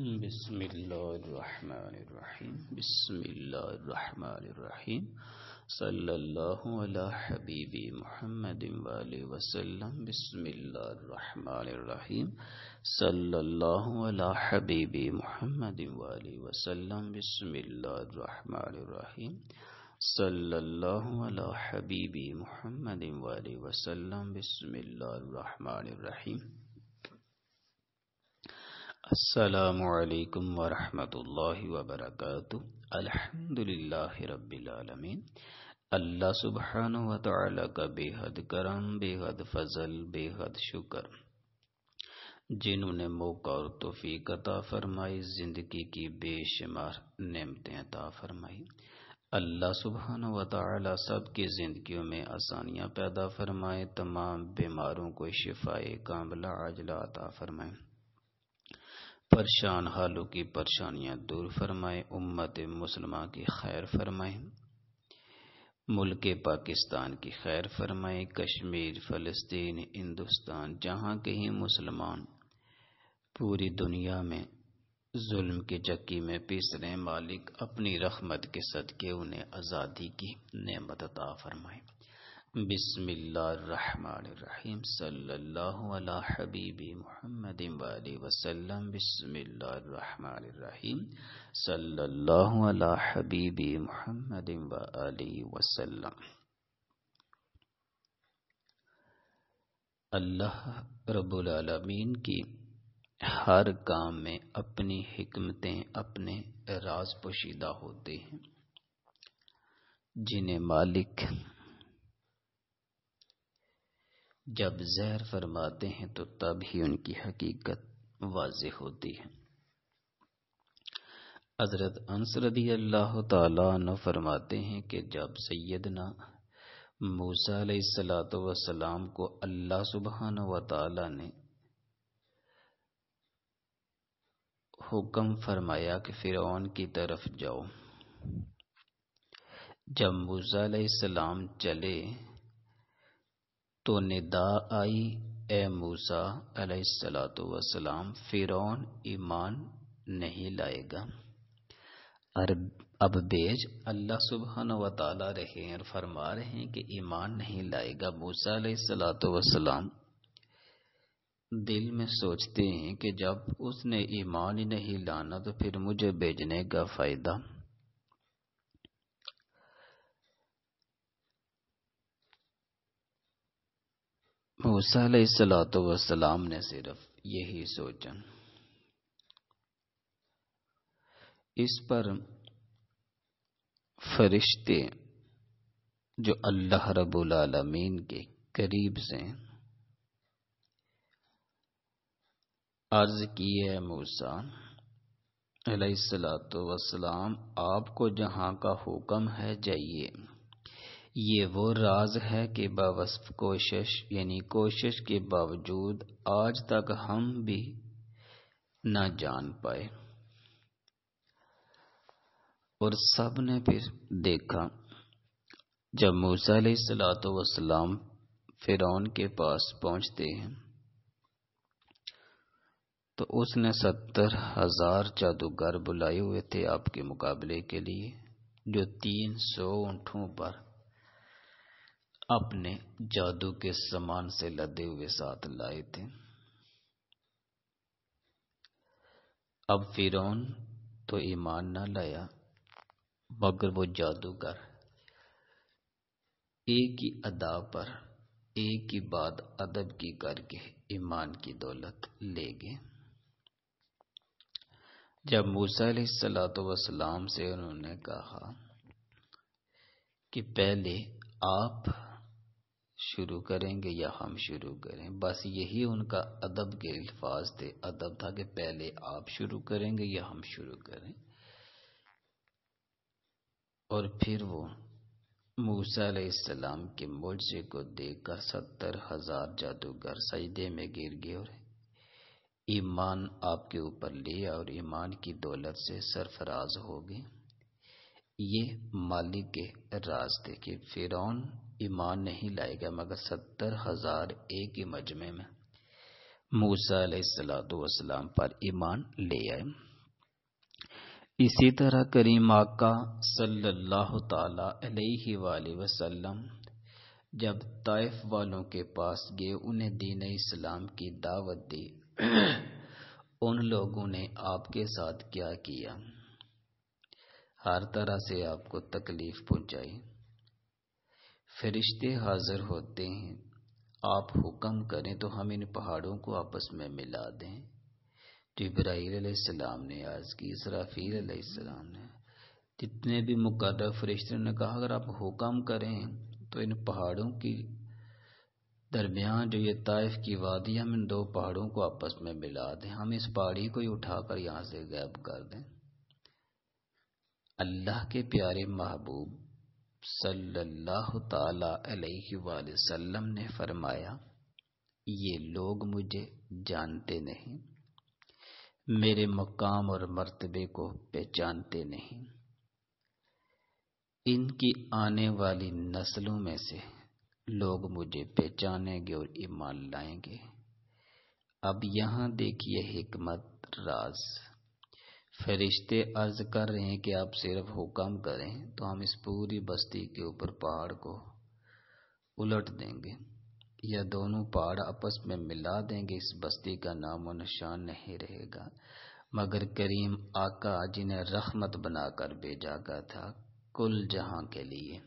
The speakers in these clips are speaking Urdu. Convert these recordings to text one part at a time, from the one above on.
بسم اللہ الرحمن الرحیم بسم اللہ الرحمن الرحیم صلی اللہ علی علیہ محمد بسم اللہ الرحمن الرحیم صلی اللہ علی حبیب محمد وسلم بسم اللہ الرحمن الرحیم صلی اللہ علی حبیب علیہ بحمد وسلم بسم اللہ الرحمن الرحیم السلام علیکم ورحمۃ اللہ وبرکاتہ الحمد للہ رب العالمین اللہ سبحان و تعالیٰ کا بے حد کرم بے حد فضل بے حد شکر جنہوں نے موقع اور توفیق عطا فرمائی زندگی کی بے شمار نعمتیں عطا فرمائی اللہ سبحان و تعالیٰ سب کی زندگیوں میں آسانیاں پیدا فرمائے تمام بیماروں کو شفائے کاملہ عجلہ عطا فرمائے پریشان حالوں کی پریشانیاں دور فرمائے امت مسلمہ کی خیر فرمائے ملک پاکستان کی خیر فرمائے کشمیر فلسطین ہندوستان جہاں کہیں مسلمان پوری دنیا میں ظلم کی چکی میں پیسنے مالک اپنی رحمت کے صدقے انہیں آزادی کی نعمت عطا فرمائے بسم اللہ الرحمن الرحیم صلی اللہ علی حبیب محمد والی وسلم بسم اللہ الرحمن الرحیم صلی اللہ علی حبیب محمد والی وسلم اللہ رب العالمین کی ہر کام میں اپنی حکمتیں اپنے راز پوشیدہ ہوتے ہیں جنہیں مالک جب زہر فرماتے ہیں تو تب ہی ان کی حقیقت واضح ہوتی ہے حضرت رضی اللہ تعالیٰ فرماتے ہیں کہ جب سیدنا علیہ السلاۃ وسلام کو اللہ سبحانہ و تعالی نے حکم فرمایا کہ فرعون کی طرف جاؤ جب موزا علیہ السلام چلے تو ندا آئی اے موسا علیہ السلاۃ وسلام فرعون ایمان نہیں لائے گا اب بیج اللہ سبحانہ و تعالیٰ ہیں اور فرما رہے ہیں کہ ایمان نہیں لائے گا موسا علیہ السلاۃ وسلام دل میں سوچتے ہیں کہ جب اس نے ایمان ہی نہیں لانا تو پھر مجھے بھیجنے کا فائدہ علیہ السلاۃ وسلام نے صرف یہی سوچا اس پر فرشتے جو اللہ رب العالمین کے قریب سے عرض کی ہے موسا علیہ السلاۃ وسلام آپ کو جہاں کا حکم ہے جائیے یہ وہ راز ہے کہ باوصف کوشش یعنی کوشش کے باوجود آج تک ہم بھی نہ جان پائے اور سب نے پھر دیکھا جب موسا علیہ السلاۃ وسلام فرون کے پاس پہنچتے ہیں تو اس نے ستر ہزار جادوگر بلائے ہوئے تھے آپ کے مقابلے کے لیے جو تین سو اونٹوں پر اپنے جادو کے سامان سے لدے ہوئے ساتھ لائے تھے اب فیرون تو ایمان نہ لایا مگر وہ جادوگر ایک ہی ادا پر ایک ہی بات ادب کی کر کے ایمان کی دولت لے گئے جب موسا علیہ السلاۃ وسلام سے انہوں نے کہا کہ پہلے آپ شروع کریں گے یا ہم شروع کریں بس یہی ان کا ادب کے الفاظ تھے ادب تھا کہ پہلے آپ شروع کریں گے یا ہم شروع کریں اور پھر وہ علیہ السلام کے کو دیکھ کر ستر ہزار جادوگر سجدے میں گر گئے اور ایمان آپ کے اوپر لیا اور ایمان کی دولت سے سرفراز ہو گئے یہ مالک کے راستے کہ فرعون ایمان نہیں لائے گا مگر ستر ہزار ایک ہی مجمع میں موسا علیہ السلاۃ والسلام پر ایمان لے آئے اسی طرح کریم آکا صلی اللہ تعالی علیہ وآلہ وسلم جب طائف والوں کے پاس گئے انہیں دین اسلام کی دعوت دی ان لوگوں نے آپ کے ساتھ کیا کیا ہر طرح سے آپ کو تکلیف پہنچائی فرشتے حاضر ہوتے ہیں آپ حکم کریں تو ہم ان پہاڑوں کو آپس میں ملا دیں تو ابراہیل علیہ السلام نے عرض کی اسرافیل علیہ السلام نے جتنے بھی مقدر فرشتوں نے کہا اگر آپ حکم کریں تو ان پہاڑوں کی درمیان جو یہ طائف کی وادی، ہم ان دو پہاڑوں کو آپس میں ملا دیں ہم اس پہاڑی کو ہی اٹھا کر یہاں سے غائب کر دیں اللہ کے پیارے محبوب صلی اللہ تعالی علیہ وآلہ وسلم نے فرمایا یہ لوگ مجھے جانتے نہیں میرے مقام اور مرتبے کو پہچانتے نہیں ان کی آنے والی نسلوں میں سے لوگ مجھے پہچانیں گے اور ایمان لائیں گے اب یہاں دیکھیے حکمت راز فرشتے عرض کر رہے ہیں کہ آپ صرف حکم کریں تو ہم اس پوری بستی کے اوپر پہاڑ کو الٹ دیں گے یا دونوں پہاڑ آپس میں ملا دیں گے اس بستی کا نام و نشان نہیں رہے گا مگر کریم آقا جنہیں رحمت بنا کر بھیجا گیا تھا کل جہاں کے لیے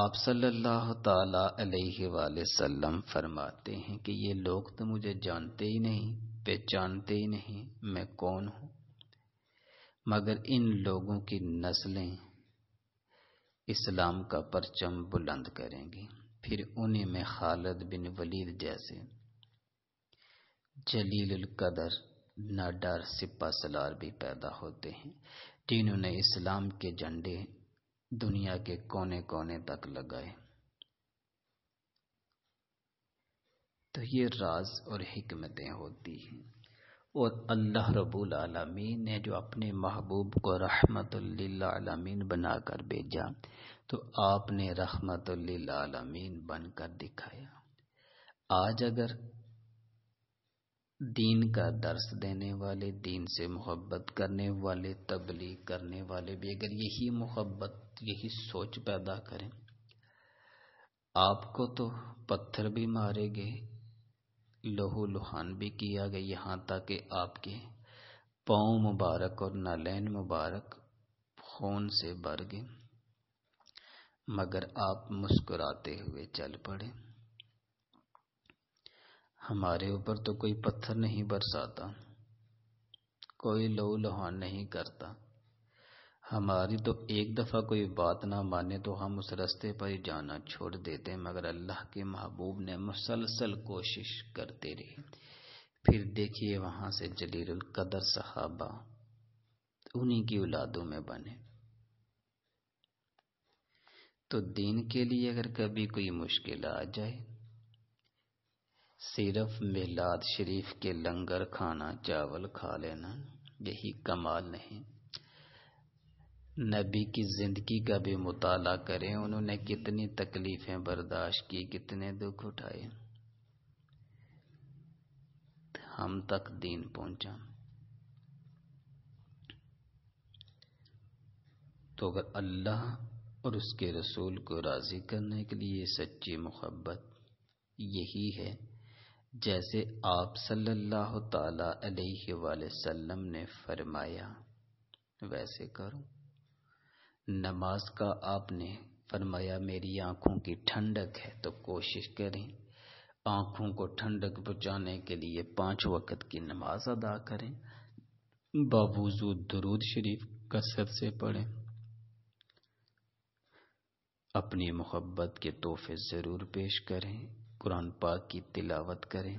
آپ صلی اللہ تعالی علیہ وآلہ وسلم فرماتے ہیں کہ یہ لوگ تو مجھے جانتے ہی نہیں پہچانتے ہی نہیں میں کون ہوں مگر ان لوگوں کی نسلیں اسلام کا پرچم بلند کریں گی پھر انہیں میں خالد بن ولید جیسے جلیل القدر نہ ڈر سپا سلار بھی پیدا ہوتے ہیں جنہوں نے اسلام کے جھنڈے دنیا کے کونے کونے تک لگائے تو یہ راز اور حکمتیں ہوتی ہیں اور اللہ رب العالمین نے جو اپنے محبوب کو رحمت اللہ عالمین بنا کر بھیجا تو آپ نے رحمت اللہ عالمین بن کر دکھایا آج اگر دین کا درس دینے والے دین سے محبت کرنے والے تبلیغ کرنے والے بھی اگر یہی محبت یہی سوچ پیدا کریں آپ کو تو پتھر بھی مارے گے لہو لہان بھی کیا گیا یہاں تک کہ آپ کے پاؤں مبارک اور نالین مبارک خون سے بھر گئے مگر آپ مسکراتے ہوئے چل پڑے ہمارے اوپر تو کوئی پتھر نہیں برساتا کوئی لو لوہان نہیں کرتا ہماری تو ایک دفعہ کوئی بات نہ مانے تو ہم اس رستے پر ہی جانا چھوڑ دیتے مگر اللہ کے محبوب نے مسلسل کوشش کرتے رہے پھر دیکھیے وہاں سے جلیل القدر صحابہ انہی کی اولادوں میں بنے تو دین کے لیے اگر کبھی کوئی مشکل آ جائے صرف میلاد شریف کے لنگر کھانا چاول کھا لینا یہی کمال نہیں نبی کی زندگی کا بھی مطالعہ کریں انہوں نے کتنی تکلیفیں برداشت کی کتنے دکھ اٹھائے ہم تک دین پہنچا تو اگر اللہ اور اس کے رسول کو راضی کرنے کے لیے سچی محبت یہی ہے جیسے آپ صلی اللہ تعالی علیہ وآلہ وسلم نے فرمایا ویسے کروں نماز کا آپ نے فرمایا میری آنکھوں کی ٹھنڈک ہے تو کوشش کریں آنکھوں کو ٹھنڈک بچانے کے لیے پانچ وقت کی نماز ادا کریں باوضو درود شریف کثرت سے پڑھیں اپنی محبت کے تحفے ضرور پیش کریں قرآن پاک کی تلاوت کریں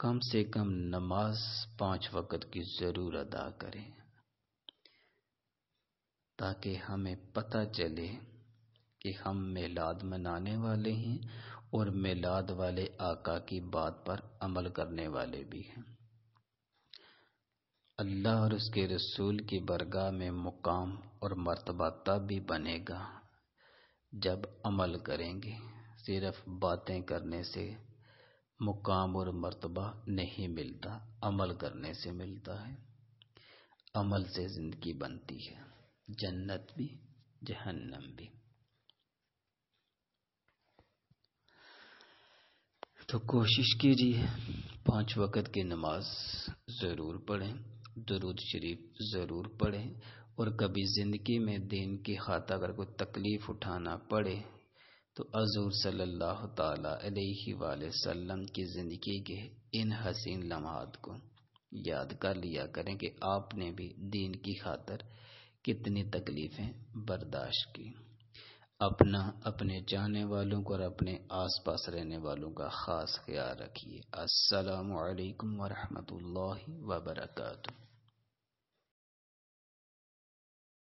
کم سے کم نماز پانچ وقت کی ضرور ادا کریں تاکہ ہمیں پتہ چلے کہ ہم میلاد منانے والے ہیں اور میلاد والے آقا کی بات پر عمل کرنے والے بھی ہیں اللہ اور اس کے رسول کی برگاہ میں مقام اور مرتبہ تب بھی بنے گا جب عمل کریں گے صرف باتیں کرنے سے مقام اور مرتبہ نہیں ملتا عمل کرنے سے ملتا ہے عمل سے زندگی بنتی ہے جنت بھی جہنم بھی تو کوشش کیجیے پانچ وقت کی نماز ضرور پڑھیں درود شریف ضرور پڑھیں اور کبھی زندگی میں دین کی خاطر اگر کوئی تکلیف اٹھانا پڑے تو عزور صلی اللہ تعالی علیہ وآلہ وسلم کی زندگی کے ان حسین لمحات کو یاد کر لیا کریں کہ آپ نے بھی دین کی خاطر کتنی تکلیفیں برداشت کی اپنا اپنے جانے والوں کو اور اپنے آس پاس رہنے والوں کا خاص خیال رکھیے السلام علیکم ورحمۃ اللہ وبرکاتہ